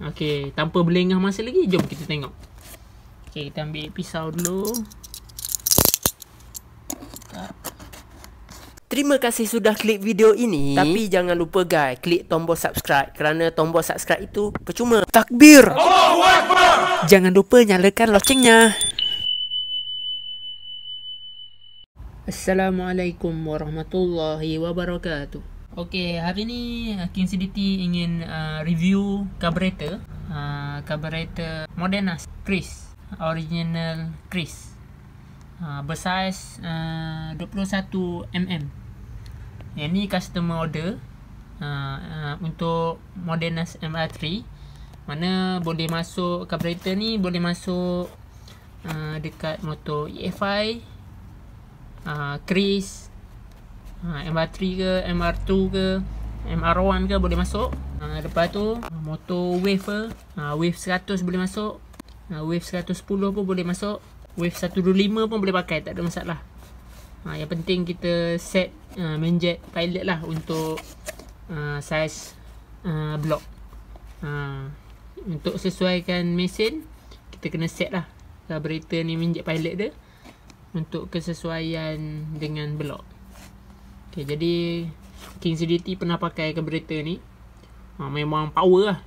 Okey, tanpa berlengah masa lagi, jom kita tengok. Okey, kita ambil pisau dulu. Terima kasih sudah klik video ini. Tapi jangan lupa guys, klik tombol subscribe kerana tombol subscribe itu percuma. Takbir. Jangan lupa nyalakan locengnya. Assalamualaikum warahmatullahi wabarakatuh. Okey, hari ni King City ingin uh, review carburetor, uh, carburetor Moderna Chris, original Chris. Uh, bersaiz uh, 21 mm. Yang ni customer order uh, uh, untuk Moderna MR3. Mana boleh masuk carburetor ni boleh masuk uh, dekat motor EFI uh, Chris ha, MR3 ke, MR2 ke, MR1 ke boleh masuk. Ha, lepas tu ha, motor Wave ke, ha, Wave 100 boleh masuk. Ha, wave 110 pun boleh masuk. Wave 125 pun boleh pakai, tak ada masalah. Ha, yang penting kita set uh, main jet pilot lah untuk uh, size uh, blok. Ha, untuk sesuaikan mesin, kita kena set lah carburetor ni main jet pilot dia. Untuk kesesuaian dengan block. Okay, jadi King CDT pernah pakai carburetor ni. Ha, memang power lah.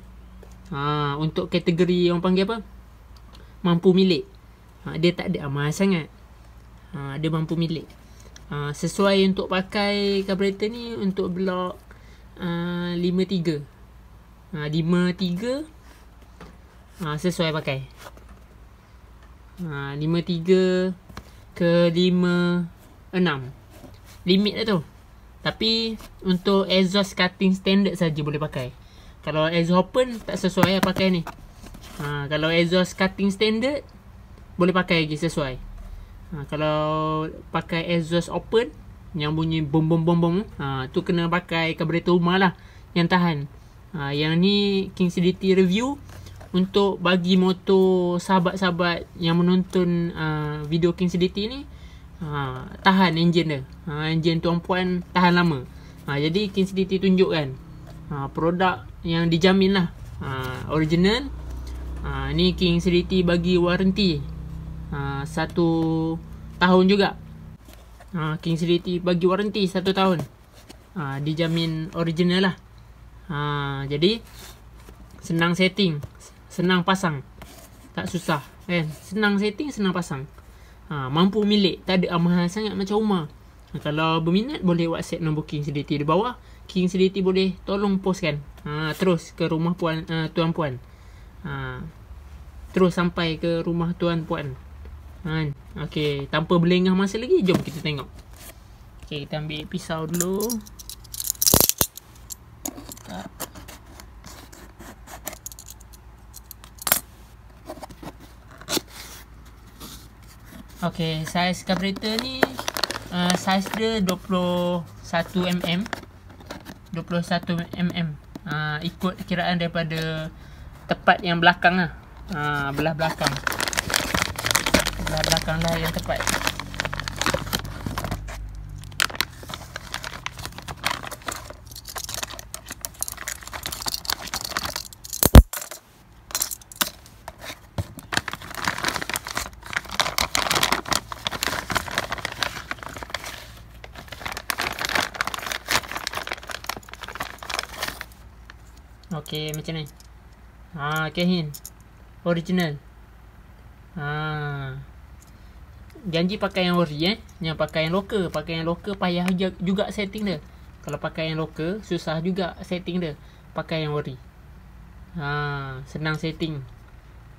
Ha, untuk kategori orang panggil apa? Mampu milik. Ha, dia tak ada amal sangat. Ha, dia mampu milik. Ha, sesuai untuk pakai carburetor ni untuk blok ha, lima tiga Ha, 5.3 ha, sesuai pakai. Ha, tiga ke lima enam Limit lah tu. Tapi untuk exhaust cutting standard saja boleh pakai. Kalau exhaust open tak sesuai lah pakai ni. Ha, kalau exhaust cutting standard boleh pakai lagi sesuai. Ha, kalau pakai exhaust open yang bunyi bom bom bom bom ha, tu kena pakai carburetor rumah lah yang tahan. Ha, yang ni King CDT review untuk bagi motor sahabat-sahabat yang menonton uh, video King CDT ni ha, tahan enjin dia. Ha, enjin tuan puan tahan lama. Ha, jadi King City tunjukkan ha, produk yang dijamin lah. Ha, original. Ha, ni King City bagi waranti. Ha, satu tahun juga. Ha, King City bagi waranti satu tahun. Ha, dijamin original lah. Ha, jadi senang setting. Senang pasang. Tak susah. Eh, senang setting, senang pasang ha, Mampu milik Tak ada mahal sangat macam rumah ha, Kalau berminat boleh whatsapp nombor King Sediti di bawah King Sediti boleh tolong postkan ha, Terus ke rumah puan uh, tuan puan ha, Terus sampai ke rumah tuan puan ha, kan? Okay tanpa berlengah masa lagi Jom kita tengok Okay kita ambil pisau dulu Okay, saiz carburetor ni uh, saiz dia 21mm 21mm uh, ikut kiraan daripada tepat yang belakang lah uh, belah belakang belah belakang lah yang tepat Okay, macam ni. Ha, kahin. Original. Ha. Janji pakai yang ori eh. Yang pakai yang lokal. Pakai yang lokal payah juga setting dia. Kalau pakai yang lokal, susah juga setting dia. Pakai yang ori. Ha, senang setting.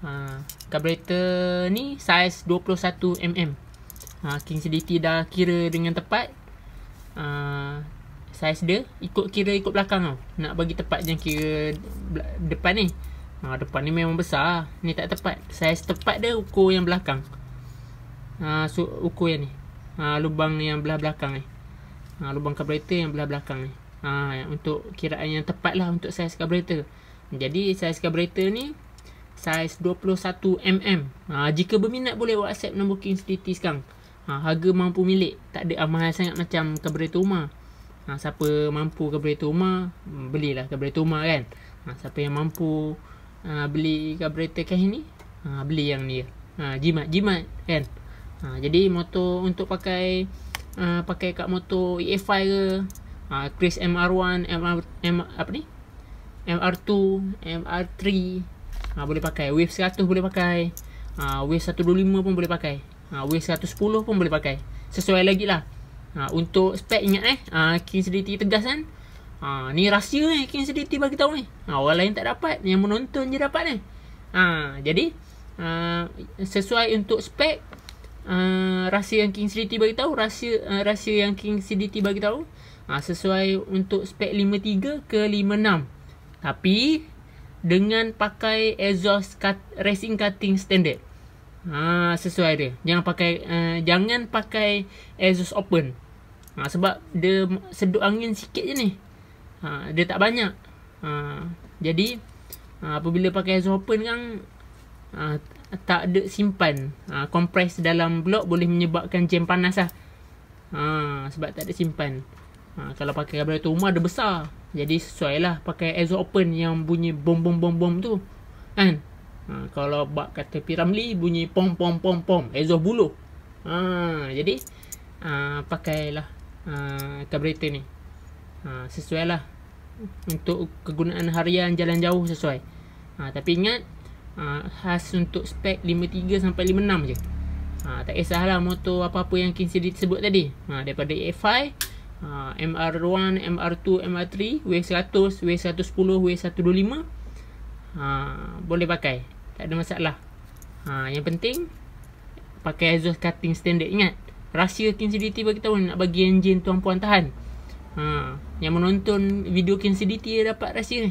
Ha, carburetor ni saiz 21 mm. Ha, King CDT dah kira dengan tepat. Ha, saiz dia ikut kira ikut belakang tau. Nak bagi tepat jangan kira depan ni. Ha, depan ni memang besar. Ni tak tepat. Saiz tepat dia ukur yang belakang. Ha, so, ukur yang ni. Ha, lubang yang belah belakang ni. Ha, lubang carburetor yang belah belakang ni. Ha, untuk kiraan yang tepat lah untuk saiz carburetor. Jadi saiz carburetor ni saiz 21mm. Ha, jika berminat boleh whatsapp nombor King's DT sekarang. Ha, harga mampu milik. Tak ada ah, mahal sangat macam carburetor rumah ha, siapa mampu carburetor rumah hmm, belilah carburetor rumah kan ha, siapa yang mampu ha, beli carburetor kain ni ha, beli yang ni ha, jimat jimat kan ha, jadi motor untuk pakai ha, pakai kat motor EFI ke ha, Chris MR1 MR, M, apa ni MR2 MR3 ha, boleh pakai Wave 100 boleh pakai ha, Wave 125 pun boleh pakai ha, Wave 110 pun boleh pakai sesuai lagi lah Ha, untuk spek ingat eh uh, King Sediti tegas kan ha, ni rahsia ni eh, King Sediti bagi tahu ni eh. ha, orang lain tak dapat yang menonton je dapat ni eh. ha, jadi uh, sesuai untuk spek Uh, rahsia yang King Sediti bagi tahu rahsia uh, rahsia yang King Sediti bagi tahu uh, sesuai untuk spek 53 ke 56 tapi dengan pakai exhaust cut, racing cutting standard ha sesuai dia jangan pakai uh, jangan pakai exhaust open ha, sebab dia sedut angin sikit je ni ha, dia tak banyak ha, jadi ha, apabila pakai isopropyl kan ha, tak ada simpan ha, compress dalam blok boleh menyebabkan jam panas lah ha, sebab tak ada simpan ha, kalau pakai carburetor rumah dia besar jadi sesuai lah pakai exhaust open yang bunyi bom bom bom bom tu kan ha, kalau bak kata piramli bunyi pom pom pom pom exhaust buluh ha, jadi ha, pakailah uh, ah, carburetor ni. Uh, sesuai lah. Untuk kegunaan harian jalan jauh sesuai. Uh, tapi ingat, uh, khas untuk spek 53 sampai 56 je. Ha, tak kisahlah motor apa-apa yang Kinsey disebut tadi. Ha, daripada A5, ha, MR1, MR2, MR3, W100, W110, W125. Ha, boleh pakai. Tak ada masalah. Ha, yang penting, pakai exhaust cutting standard. Ingat, rahsia King City bagi tahu nak bagi enjin tuan puan tahan. Ha, yang menonton video King City dapat rahsia ni.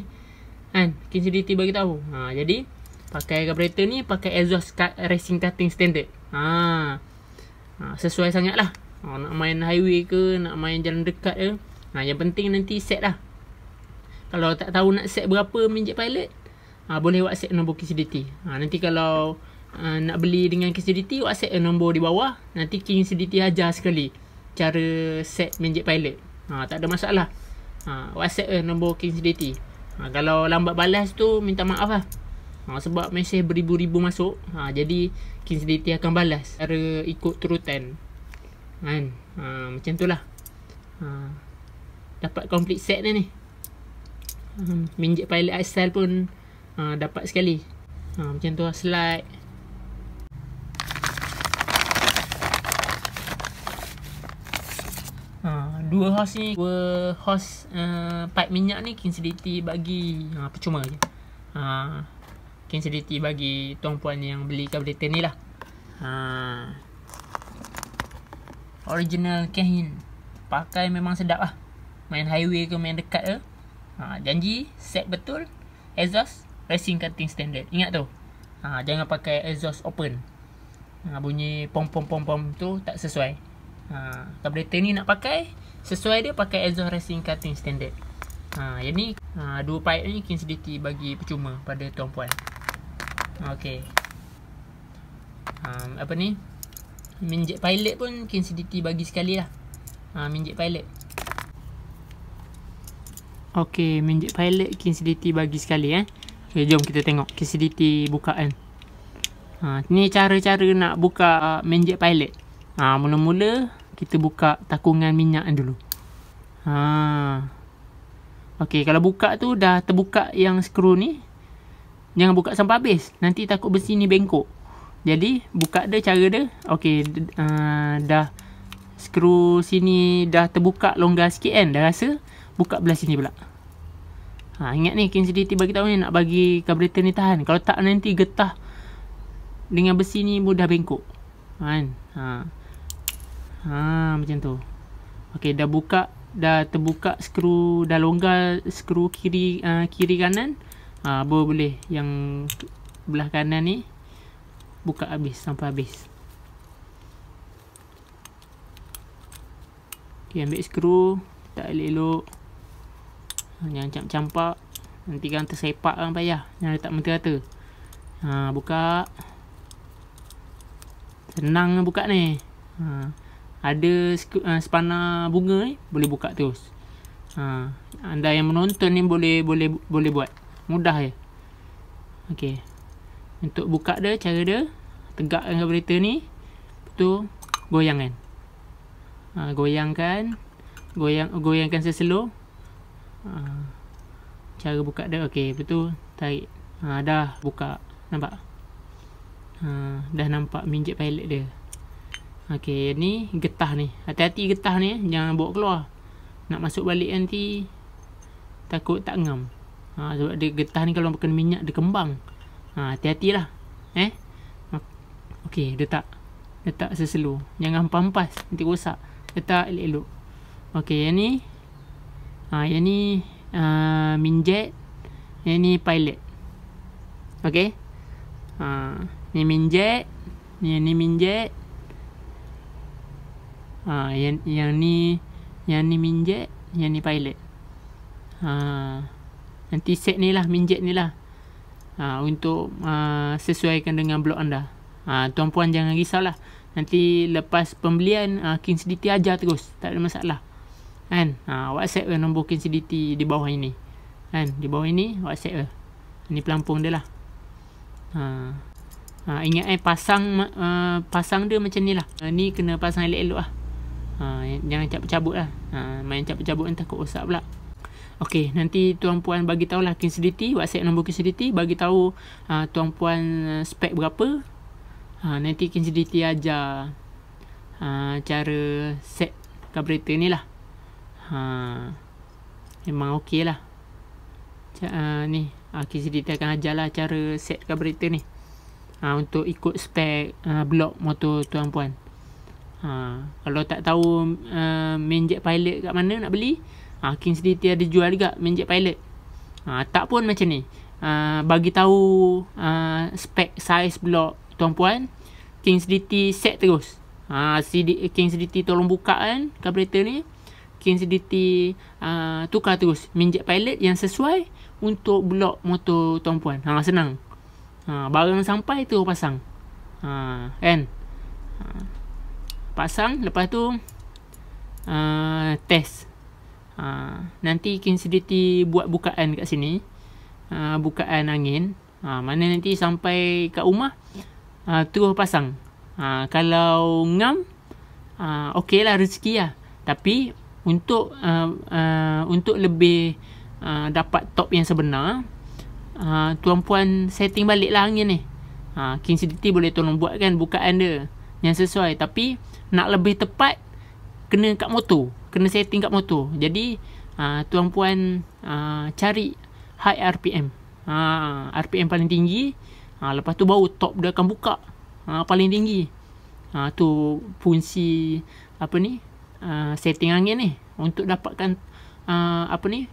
Kan, King City bagi tahu. Ha, jadi pakai carburetor ni pakai exhaust cut, racing cutting standard. Ha. ha sesuai sangatlah. Ha, nak main highway ke, nak main jalan dekat ke. Ha, yang penting nanti set lah. Kalau tak tahu nak set berapa minjet pilot, ha, boleh WhatsApp nombor King City. Ha, nanti kalau uh, nak beli dengan King CDT, WhatsApp nombor di bawah. Nanti King CDT ajar sekali cara set Magic Pilot. Ha, tak ada masalah. Ha, ah, WhatsApp nombor King CDT. Ha, kalau lambat balas tu, minta maaf lah. Ha, sebab mesej beribu-ribu masuk. Ha, jadi, King CDT akan balas cara ikut turutan. Kan? Ha, macam tu lah. Ha, dapat complete set ni ni. Magic Pilot Excel pun uh, dapat sekali uh, Macam tu lah slide dua host ni dua host uh, eh, pipe minyak ni King City bagi ha uh, percuma je. Ha King City bagi tuan puan yang beli kat Britain ni lah. Ha original kehin Pakai memang sedap lah Main highway ke main dekat ke. Ha janji set betul exhaust racing cutting standard. Ingat tu. Ha jangan pakai exhaust open. Ha bunyi pom pom pom pom tu tak sesuai. Ha, kabel ni nak pakai sesuai dia pakai exhaust racing cutting standard. Ha, yang ni ha, dua pipe ni King City bagi percuma pada tuan puan. Okey. Um, apa ni? Minjek pilot pun King City bagi sekali lah. Ha, minjet pilot. Okay, minjek pilot King City bagi sekali eh. Okay, jom kita tengok King City buka kan. Ha, ni cara-cara nak buka minjek minjet pilot. Ha, mula-mula kita buka takungan minyak dulu. Ha. Okey, kalau buka tu dah terbuka yang skru ni. Jangan buka sampai habis. Nanti takut besi ni bengkok. Jadi, buka dia cara dia. Okey, uh, dah skru sini dah terbuka longgar sikit kan. Dah rasa buka belah sini pula. Ha, ingat ni King City bagi tahu ni nak bagi carburetor ni tahan. Kalau tak nanti getah dengan besi ni mudah bengkok. Kan? Ha. ha. Ha macam tu. Okey dah buka dah terbuka skru dah longgar skru kiri uh, kiri kanan. Ha boleh boleh yang belah kanan ni buka habis sampai habis. Okey ambil skru tak elok-elok. Ha, jangan campak-campak nanti kan tersepak kan payah. Jangan letak merata-rata. Ha buka. Senang buka ni. Ha ada uh, eh, sepana bunga ni boleh buka terus. Ha, anda yang menonton ni boleh boleh boleh buat. Mudah je. Okey. Untuk buka dia cara dia tegakkan carburetor ni tu goyangkan. Ha, goyangkan. Goyang goyangkan seselo. Ha, cara buka dia okey, betul tarik. Ha, dah buka. Nampak? Ha, dah nampak minjit pilot dia. Okey, ni getah ni. Hati-hati getah ni, eh. jangan bawa keluar. Nak masuk balik nanti takut tak ngam. Ha, sebab dia getah ni kalau makan minyak dia kembang. Ha, hati-hatilah. Eh? Okey, letak letak seselu. Jangan hampas-hampas nanti rosak. Letak elok-elok. Okey, yang ni ha, yang ni uh, minjet. Yang ni pilot. Okey? Ha, ni minjet. Ni ni minjet. Ha, yang, yang ni yang ni minjet, yang ni pilot. Ha, nanti set ni lah, minjet ni lah. Ha, untuk ha, sesuaikan dengan blok anda. Ha, tuan puan jangan risaulah. Nanti lepas pembelian, ha, King City ajar terus. Tak ada masalah. Kan? Ha, WhatsApp ke nombor King City di bawah ini. Kan? Di bawah ini, WhatsApp ke. Ini pelampung dia lah. Ha. Ha, ingat eh, pasang uh, pasang dia macam ni lah. Uh, ni kena pasang elok-elok lah ha, jangan cap cabut lah ha, main cap cabut ni takut rosak pula Okey, nanti tuan puan bagi tahu lah Kinsidity, WhatsApp nombor Kinsidity bagi tahu uh, tuan puan eh, spek berapa. Uh, nanti Kinsidity ajar uh, cara set carburetor ni lah. Ha, uh, memang okey lah. C- uh, ni, uh, Kinsidity akan ajar lah cara set carburetor ni. Uh, untuk ikut spek uh, blok motor tuan puan. Ha, kalau tak tahu uh, main jet pilot kat mana nak beli, ha, King City ada jual juga main jet pilot. Ha, tak pun macam ni. Ha, bagi tahu uh, spek size blok tuan puan, King City set terus. Ha, CD, King City tolong buka kan carburetor ni. King City uh, tukar terus main jet pilot yang sesuai untuk blok motor tuan puan. Ha, senang. Ha, barang sampai tu pasang. Ha, kan? Ha pasang lepas tu uh, test uh, nanti kin sediti buat bukaan kat sini uh, bukaan angin uh, mana nanti sampai kat rumah uh, terus pasang uh, kalau ngam uh, okey lah rezeki lah tapi untuk uh, uh, untuk lebih uh, dapat top yang sebenar uh, tuan puan setting balik lah angin ni uh, kin sediti boleh tolong buatkan bukaan dia yang sesuai tapi nak lebih tepat kena kat motor kena setting kat motor jadi uh, tuan puan uh, cari high RPM uh, ah, RPM paling tinggi uh, lepas tu baru top dia akan buka uh, paling tinggi uh, tu fungsi apa ni uh, setting angin ni untuk dapatkan uh, apa ni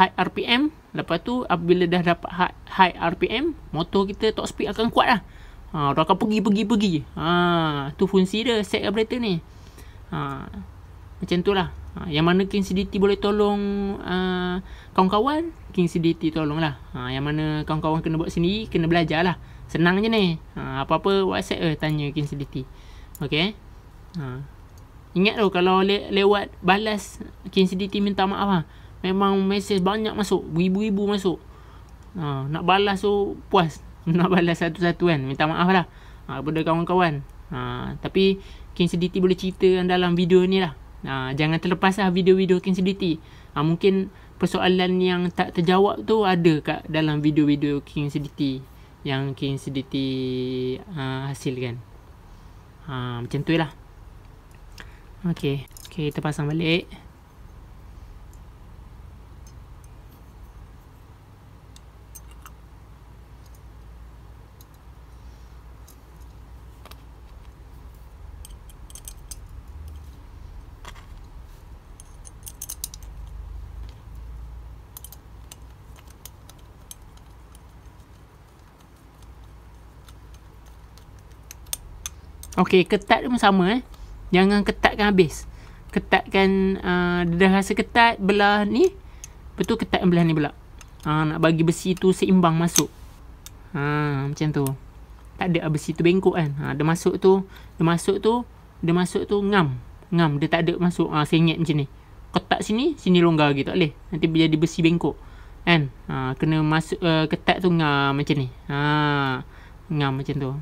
high RPM lepas tu apabila dah dapat high, high RPM motor kita top speed akan kuat lah Ha, orang akan pergi, pergi, pergi. Ha, tu fungsi dia, set operator ni. Ha, macam tu lah. Ha, yang mana King CDT boleh tolong uh, kawan-kawan, King CDT tolong lah. Ha, yang mana kawan-kawan kena buat sendiri, kena belajar lah. Senang je ni. Ha, apa-apa WhatsApp eh, tanya King CDT. Okay. Ha. Ingat tu kalau le- lewat balas King CDT minta maaf lah. Memang mesej banyak masuk. ibu-ibu masuk. Ha, nak balas tu puas. nak balas satu-satu kan minta maaf lah ha, kepada kawan-kawan ha, tapi King Sediti boleh cerita dalam video ni lah ha, jangan terlepas lah video-video King Sediti ha, mungkin persoalan yang tak terjawab tu ada kat dalam video-video King Sediti yang King Sediti ha, hasilkan ha, macam tu lah Okay, kita pasang balik. Okey, ketat pun sama eh. Jangan ketatkan habis. Ketatkan uh, dah rasa ketat belah ni. Betul ketat belah ni pula. Ha, nak bagi besi tu seimbang masuk. Ha, macam tu. Tak ada lah besi tu bengkok kan. Ha, dia masuk tu, dia masuk tu, dia masuk tu ngam. Ngam, dia tak ada masuk ha, sengit macam ni. Ketat sini, sini longgar lagi tak boleh. Nanti jadi besi bengkok. Kan? Ha, kena masuk uh, ketat tu ngam macam ni. Ha, ngam macam tu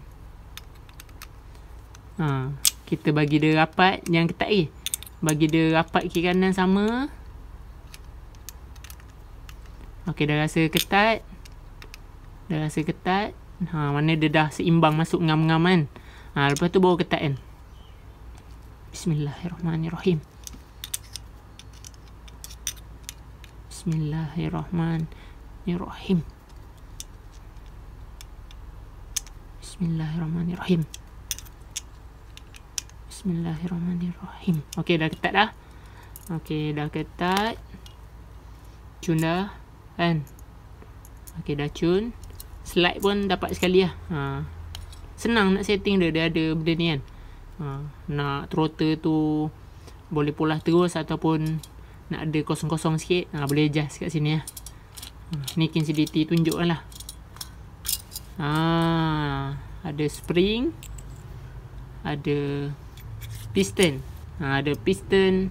ha, Kita bagi dia rapat Jangan ketat eh Bagi dia rapat kiri kanan sama Okey dah rasa ketat Dah rasa ketat ha, Mana dia dah seimbang masuk ngam-ngam kan ha, Lepas tu bawa ketat kan Bismillahirrahmanirrahim Bismillahirrahmanirrahim Bismillahirrahmanirrahim Bismillahirrahmanirrahim. Okey, dah ketat dah. Okey, dah ketat. Cun dah. Kan? Okey, dah cun. Slide pun dapat sekali lah. Ha. Senang nak setting dia. Dia ada benda ni kan. Ha. Nak throttle tu boleh pula terus ataupun nak ada kosong-kosong sikit. Ha, boleh adjust kat sini lah. Ha. Ni kinsiditi tunjukkan lah. Ha. Ada spring. Ada piston ha, ada piston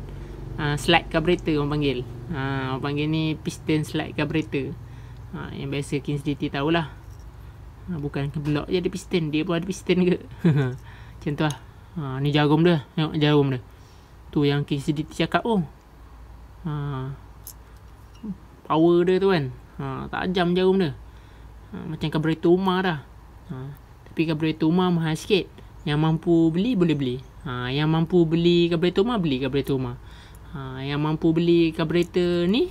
uh, slide carburetor orang panggil ha, orang panggil ni piston slide carburetor ha, yang biasa Kings DT tahulah ha, bukan keblok je ada piston dia pun ada piston ke macam tu lah ha, ni jarum dia tengok jarum dia tu yang Kings DT cakap oh ha, power dia tu kan ha, tajam jarum dia ha, macam carburetor rumah dah ha, tapi carburetor rumah mahal sikit yang mampu beli boleh beli. Ha yang mampu beli carburetor mah beli carburetor mah. Ha yang mampu beli carburetor ni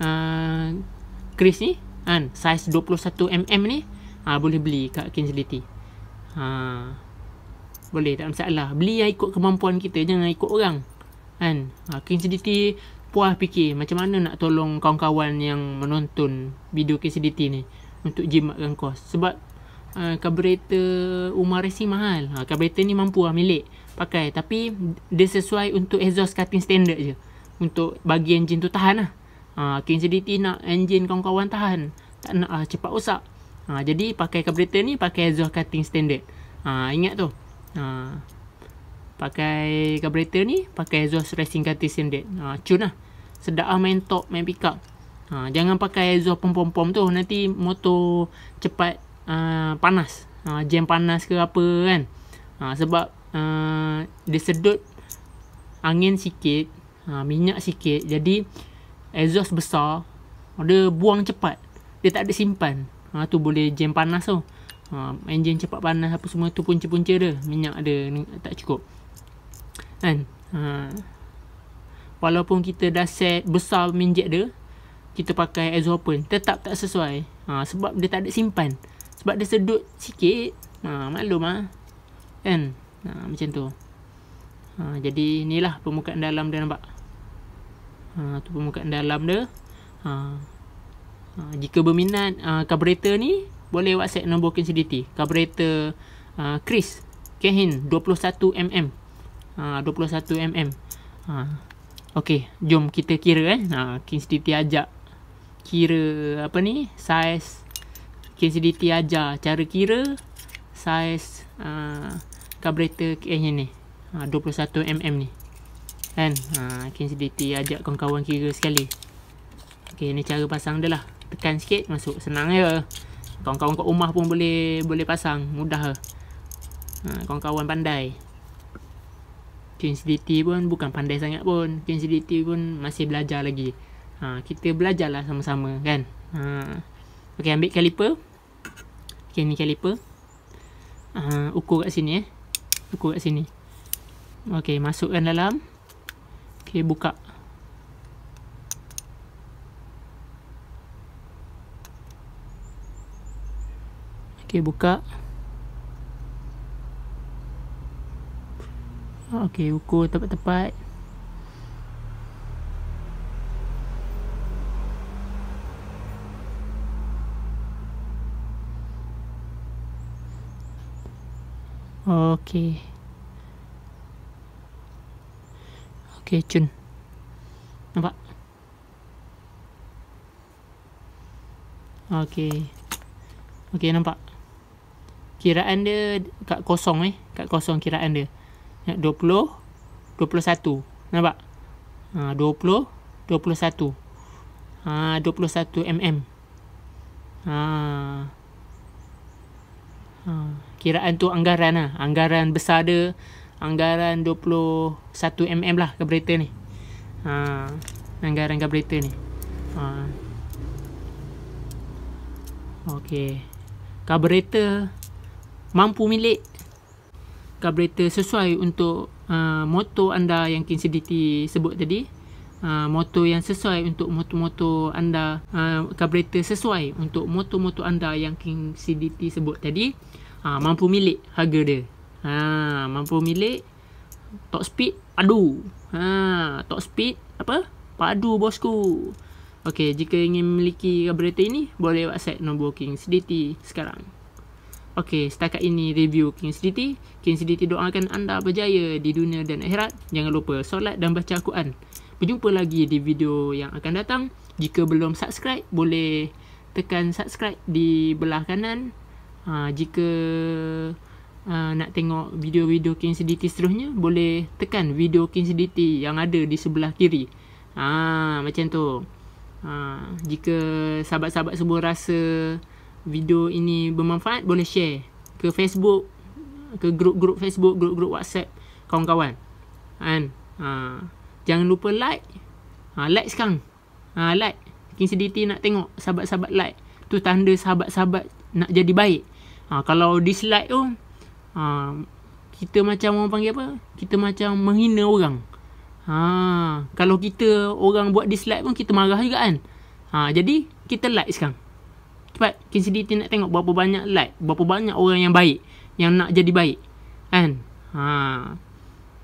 ha Chris ni kan saiz 21 mm ni ha boleh beli kat Kinsality. Ha boleh tak masalah. Beli yang ikut kemampuan kita jangan ikut orang. Kan? Ha Kinsality puas fikir macam mana nak tolong kawan-kawan yang menonton video Kinsality ni untuk jimatkan kos sebab Ah, carburetor rumah racing mahal. Ha, carburetor ni mampu lah milik pakai. Tapi dia sesuai untuk exhaust cutting standard je. Untuk bagi enjin tu tahan lah. Ha, King CDT nak enjin kawan-kawan tahan. Tak nak ha, cepat rosak. Ha, jadi pakai carburetor ni pakai exhaust cutting standard. Ha, ingat tu. Ha, pakai carburetor ni pakai exhaust racing cutting standard. Ha, cun lah. Sedap lah main top, main pick up. Ha, jangan pakai exhaust pom-pom-pom tu. Nanti motor cepat uh, panas uh, jam panas ke apa kan uh, sebab uh, dia sedut angin sikit uh, minyak sikit jadi exhaust besar dia buang cepat dia tak ada simpan uh, tu boleh jam panas tu uh, enjin cepat panas apa semua tu punca-punca dia minyak dia tak cukup kan uh, walaupun kita dah set besar minjek dia kita pakai exhaust pun tetap tak sesuai ha, sebab dia tak ada simpan sebab dia sedut sikit ha, maklum ah ha? kan ha, macam tu ha, jadi inilah permukaan dalam dia nampak ha, tu permukaan dalam dia ha, ha, jika berminat ha, carburetor ni boleh whatsapp nombor Ken CDT carburetor ha, Chris Kehin 21mm ha, 21mm ha, ok jom kita kira eh. ha, Ken CDT ajak kira apa ni size KCDT ajar cara kira saiz uh, ah, carburetor KN ni. Ah, uh, 21mm ni. Kan? Uh, ah, KCDT ajak kawan-kawan kira sekali. Okay, ni cara pasang dia lah. Tekan sikit, masuk. Senang je. Kawan-kawan kat rumah pun boleh boleh pasang. Mudah lah Uh, kawan-kawan pandai. KCDT pun bukan pandai sangat pun. KCDT pun masih belajar lagi. Ha, kita belajarlah sama-sama kan. Ha. Okey ambil kaliper. Okay, ni caliper. Uh, ukur kat sini eh. Ukur kat sini. Okay, masukkan dalam. Okay, buka. Okay, buka. Okay, ukur tepat-tepat. Okey. Okey, Jun. Nampak? Okey. Okey, nampak? Kiraan dia kat kosong eh. Kat kosong kiraan dia. 20, 21. Nampak? Ha, 20, 21. Ha, 21 mm. Ha. Ha, kiraan tu anggaran lah anggaran besar dia anggaran 21mm lah carburetor ni ha, anggaran carburetor ni ha. ok carburetor mampu milik carburetor sesuai untuk uh, motor anda yang KCDT sebut tadi uh, Ah, motor yang sesuai untuk motor-motor anda uh, ah, carburetor sesuai untuk motor-motor anda yang King CDT sebut tadi uh, mampu milik harga dia uh, mampu milik top speed padu uh, top speed apa padu bosku Okey, jika ingin memiliki carburetor ini, boleh WhatsApp nombor King CDT sekarang. Okey, setakat ini review King CDT. King CDT doakan anda berjaya di dunia dan akhirat. Jangan lupa solat dan baca Al-Quran berjumpa lagi di video yang akan datang. Jika belum subscribe, boleh tekan subscribe di belah kanan. Uh, jika uh, nak tengok video-video King City seterusnya, boleh tekan video King City yang ada di sebelah kiri. uh, macam tu. Uh, jika sahabat-sahabat semua rasa video ini bermanfaat, boleh share ke Facebook, ke grup-grup Facebook, grup-grup WhatsApp kawan-kawan. Kan? -kawan. Uh, Jangan lupa like. Ha, like sekarang. Ha, like. King CDT nak tengok sahabat-sahabat like. Tu tanda sahabat-sahabat nak jadi baik. Ha, kalau dislike tu. Ha, kita macam orang panggil apa? Kita macam menghina orang. Ha, kalau kita orang buat dislike pun kita marah juga kan. Ha, jadi kita like sekarang. Cepat King CDT nak tengok berapa banyak like. Berapa banyak orang yang baik. Yang nak jadi baik. Kan? Ha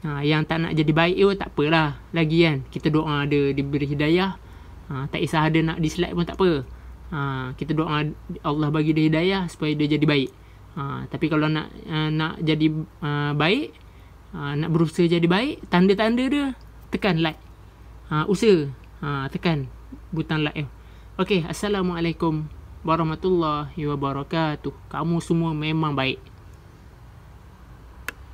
ha, Yang tak nak jadi baik pun oh, tak apalah Lagi kan Kita doa dia diberi hidayah ha, Tak isah dia nak dislike pun tak apa ha, Kita doa Allah bagi dia hidayah Supaya dia jadi baik ha, Tapi kalau nak uh, nak jadi uh, baik uh, Nak berusaha jadi baik Tanda-tanda dia Tekan like uh, Usaha uh, Tekan butang like Okay Assalamualaikum Warahmatullahi Wabarakatuh Kamu semua memang baik